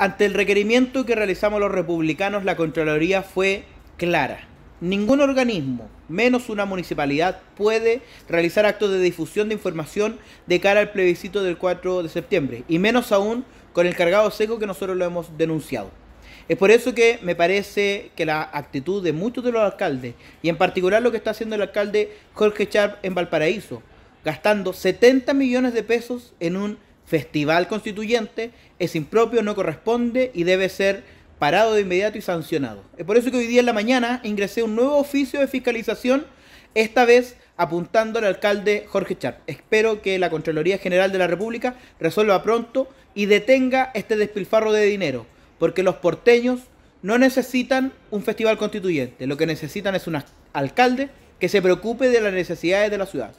Ante el requerimiento que realizamos los republicanos, la Contraloría fue clara. Ningún organismo, menos una municipalidad, puede realizar actos de difusión de información de cara al plebiscito del 4 de septiembre, y menos aún con el cargado seco que nosotros lo hemos denunciado. Es por eso que me parece que la actitud de muchos de los alcaldes, y en particular lo que está haciendo el alcalde Jorge Charp en Valparaíso, gastando 70 millones de pesos en un festival constituyente es impropio, no corresponde y debe ser parado de inmediato y sancionado. Es por eso que hoy día en la mañana ingresé un nuevo oficio de fiscalización, esta vez apuntando al alcalde Jorge Char. Espero que la Contraloría General de la República resuelva pronto y detenga este despilfarro de dinero, porque los porteños no necesitan un festival constituyente, lo que necesitan es un alcalde que se preocupe de las necesidades de la ciudad.